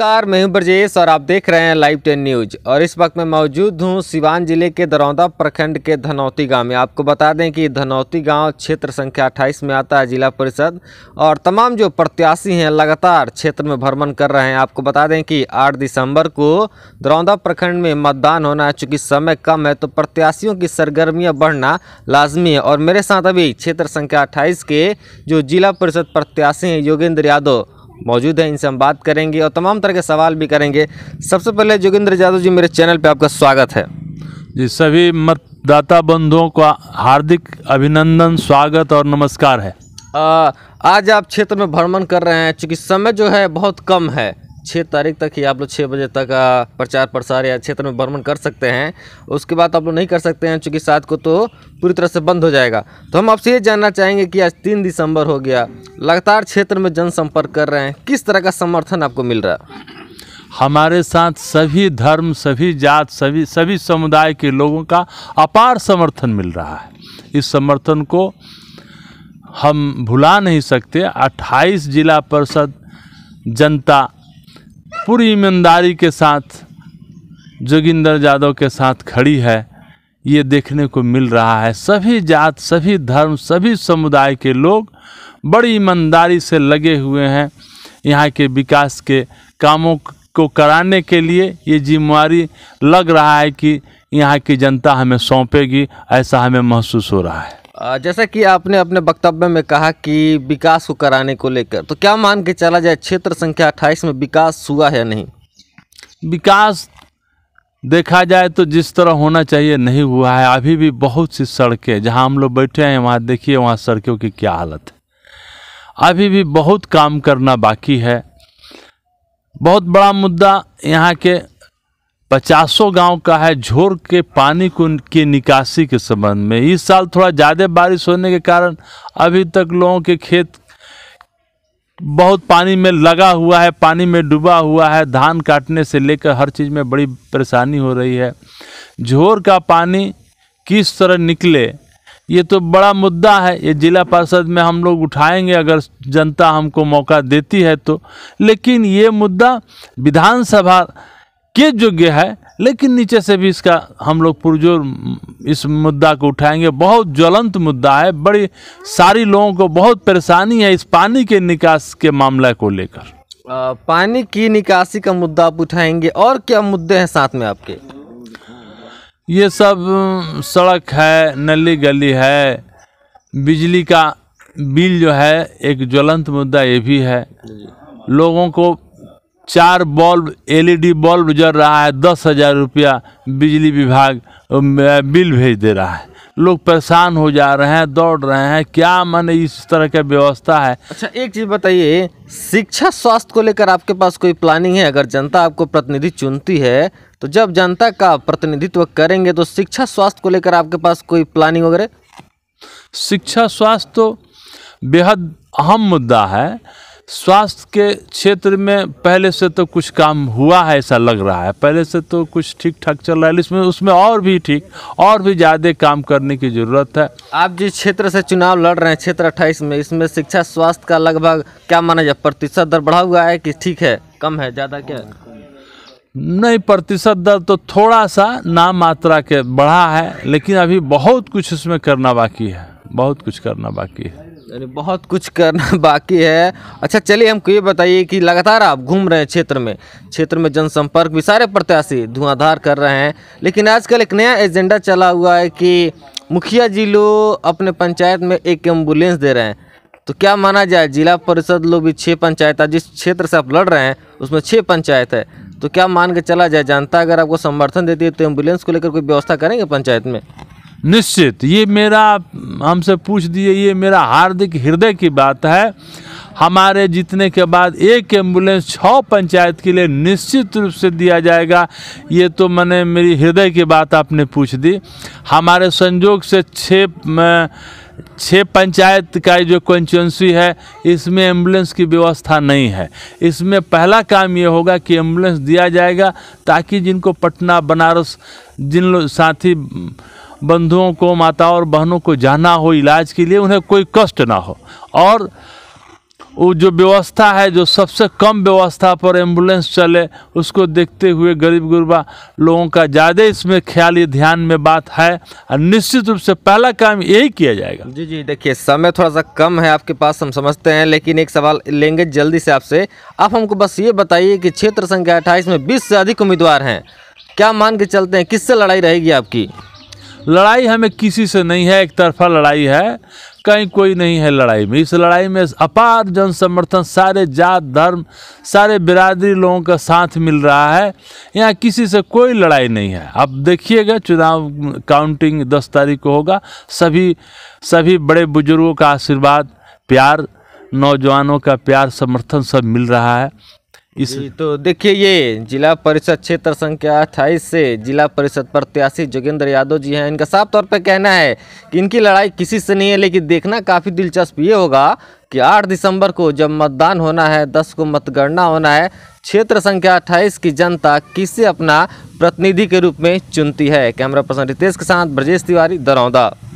नमस्कार मैं हूं ब्रजेश और आप देख रहे हैं लाइव टेन न्यूज और इस वक्त मैं मौजूद हूं सिवान जिले के दरौदा प्रखंड के धनौती गांव में आपको बता दें कि धनौती गांव क्षेत्र संख्या 28 में आता है जिला परिषद और तमाम जो प्रत्याशी हैं लगातार क्षेत्र में भ्रमण कर रहे हैं आपको बता दें कि 8 दिसंबर को दरौदा प्रखंड में मतदान होना है चूँकि समय कम है तो प्रत्याशियों की सरगर्मियाँ बढ़ना लाजमी है और मेरे साथ अभी क्षेत्र संख्या अट्ठाईस के जो जिला परिषद प्रत्याशी हैं योगेंद्र यादव मौजूद हैं इनसे हम बात करेंगे और तमाम तरह के सवाल भी करेंगे सबसे पहले जोगिंद्र यादव जी मेरे चैनल पर आपका स्वागत है जी सभी मतदाता बंधुओं का हार्दिक अभिनंदन स्वागत और नमस्कार है आ, आज आप क्षेत्र में भ्रमण कर रहे हैं चूँकि समय जो है बहुत कम है छः तारीख तक ही आप लोग छः बजे तक प्रचार प्रसार या क्षेत्र में भ्रमण कर सकते हैं उसके बाद आप लोग नहीं कर सकते हैं चूँकि सात को तो पूरी तरह से बंद हो जाएगा तो हम आपसे ये जानना चाहेंगे कि आज तीन दिसंबर हो गया लगातार क्षेत्र में जनसंपर्क कर रहे हैं किस तरह का समर्थन आपको मिल रहा है हमारे साथ सभी धर्म सभी जात सभी सभी समुदाय के लोगों का अपार समर्थन मिल रहा है इस समर्थन को हम भुला नहीं सकते 28 जिला परिषद जनता पूरी ईमानदारी के साथ जोगिंदर यादव के साथ खड़ी है ये देखने को मिल रहा है सभी जात सभी धर्म सभी समुदाय के लोग बड़ी ईमानदारी से लगे हुए हैं यहाँ के विकास के कामों को कराने के लिए ये जिम्मेवारी लग रहा है कि यहाँ की जनता हमें सौंपेगी ऐसा हमें महसूस हो रहा है जैसा कि आपने अपने वक्तव्य में कहा कि विकास को कराने को लेकर तो क्या मान के चला जाए क्षेत्र संख्या अट्ठाईस में विकास हुआ है नहीं विकास देखा जाए तो जिस तरह होना चाहिए नहीं हुआ है अभी भी बहुत सी सड़कें जहां हम लोग बैठे हैं वहां देखिए वहां सड़कों की क्या हालत है अभी भी बहुत काम करना बाकी है बहुत बड़ा मुद्दा यहाँ के पचासों गांव का है झोर के पानी को की निकासी के संबंध में इस साल थोड़ा ज़्यादा बारिश होने के कारण अभी तक लोगों के खेत बहुत पानी में लगा हुआ है पानी में डूबा हुआ है धान काटने से लेकर हर चीज़ में बड़ी परेशानी हो रही है झोर का पानी किस तरह निकले ये तो बड़ा मुद्दा है ये जिला परिषद में हम लोग उठाएंगे अगर जनता हमको मौका देती है तो लेकिन ये मुद्दा विधानसभा के योग्य है लेकिन नीचे से भी इसका हम लोग पुरजोर इस मुद्दा को उठाएंगे बहुत ज्वलंत मुद्दा है बड़ी सारी लोगों को बहुत परेशानी है इस पानी के निकास के मामला को लेकर पानी की निकासी का मुद्दा आप उठाएंगे और क्या मुद्दे हैं साथ में आपके ये सब सड़क है नली गली है बिजली का बिल जो है एक ज्वलंत मुद्दा ये भी है लोगों को चार बल्ब एलईडी बल्ब जल रहा है दस हज़ार रुपया बिजली विभाग बिल भेज दे रहा है लोग परेशान हो जा रहे हैं दौड़ रहे हैं क्या मैंने इस तरह का व्यवस्था है अच्छा एक चीज़ बताइए शिक्षा स्वास्थ्य को लेकर आपके पास कोई प्लानिंग है अगर जनता आपको प्रतिनिधि चुनती है तो जब जनता का प्रतिनिधित्व करेंगे तो शिक्षा स्वास्थ्य को लेकर आपके पास कोई प्लानिंग वगैरह शिक्षा स्वास्थ्य तो बेहद अहम मुद्दा है स्वास्थ्य के क्षेत्र में पहले से तो कुछ काम हुआ है ऐसा लग रहा है पहले से तो कुछ ठीक ठाक चल रहा है इसमें उसमें और भी ठीक और भी ज़्यादा काम करने की ज़रूरत है आप जिस क्षेत्र से चुनाव लड़ रहे हैं क्षेत्र अट्ठाईस में इसमें शिक्षा स्वास्थ्य का लगभग क्या माना जाए प्रतिशत दर बढ़ा हुआ है कि ठीक है कम है ज़्यादा क्या नहीं प्रतिशत दर तो थोड़ा सा नाम मात्रा के बढ़ा है लेकिन अभी बहुत कुछ इसमें करना बाकी है बहुत कुछ करना बाकी है यानी बहुत कुछ करना बाकी है अच्छा चलिए हमको ये बताइए कि लगातार आप घूम रहे हैं क्षेत्र में क्षेत्र में जनसंपर्क भी सारे प्रत्याशी धुआंधार कर रहे हैं लेकिन आजकल एक नया एजेंडा चला हुआ है कि मुखिया जी लोग अपने पंचायत में एक एम्बुलेंस दे रहे हैं तो क्या माना जाए जिला परिषद लोग भी छः पंचायत जिस क्षेत्र से आप लड़ रहे हैं उसमें छः पंचायत है तो क्या मान के चला जाए जनता अगर आपको समर्थन देती है तो एम्बुलेंस को लेकर कोई व्यवस्था करेंगे पंचायत में निश्चित ये मेरा हमसे पूछ दिए ये मेरा हार्दिक हृदय की बात है हमारे जीतने के बाद एक एम्बुलेंस छः पंचायत के लिए निश्चित रूप से दिया जाएगा ये तो मैंने मेरी हृदय की बात आपने पूछ दी हमारे संजोग से छः छः पंचायत का जो कॉन्स्टिट्यूंसी है इसमें एम्बुलेंस की व्यवस्था नहीं है इसमें पहला काम ये होगा कि एम्बुलेंस दिया जाएगा ताकि जिनको पटना बनारस जिन लोग साथी बंधुओं को माता और बहनों को जाना हो इलाज के लिए उन्हें कोई कष्ट ना हो और वो जो व्यवस्था है जो सबसे कम व्यवस्था पर एम्बुलेंस चले उसको देखते हुए गरीब गुरबा लोगों का ज़्यादा इसमें ख्याल ये ध्यान में बात है और निश्चित रूप से पहला काम यही किया जाएगा जी जी देखिए समय थोड़ा सा कम है आपके पास हम समझते हैं लेकिन एक सवाल लेंगे जल्दी से आपसे आप हमको बस ये बताइए कि क्षेत्र संख्या अट्ठाईस में बीस से अधिक उम्मीदवार हैं क्या मान के चलते हैं किससे लड़ाई रहेगी आपकी लड़ाई हमें किसी से नहीं है एक तरफा लड़ाई है कहीं कोई नहीं है लड़ाई में इस लड़ाई में अपार जन समर्थन सारे जात धर्म सारे बिरादरी लोगों का साथ मिल रहा है यहाँ किसी से कोई लड़ाई नहीं है अब देखिएगा चुनाव काउंटिंग दस तारीख को होगा सभी सभी बड़े बुजुर्गों का आशीर्वाद प्यार नौजवानों का प्यार समर्थन सब मिल रहा है इस तो देखिए ये जिला परिषद क्षेत्र संख्या अट्ठाईस से जिला परिषद प्रत्याशी जोगेंद्र यादव जी हैं इनका साफ तौर पर कहना है कि इनकी लड़ाई किसी से नहीं है लेकिन देखना काफ़ी दिलचस्प ये होगा कि 8 दिसंबर को जब मतदान होना है 10 को मतगणना होना है क्षेत्र संख्या अट्ठाईस की जनता किसे अपना प्रतिनिधि के रूप में चुनती है कैमरा पर्सन रितेश के साथ ब्रजेश तिवारी दरौदा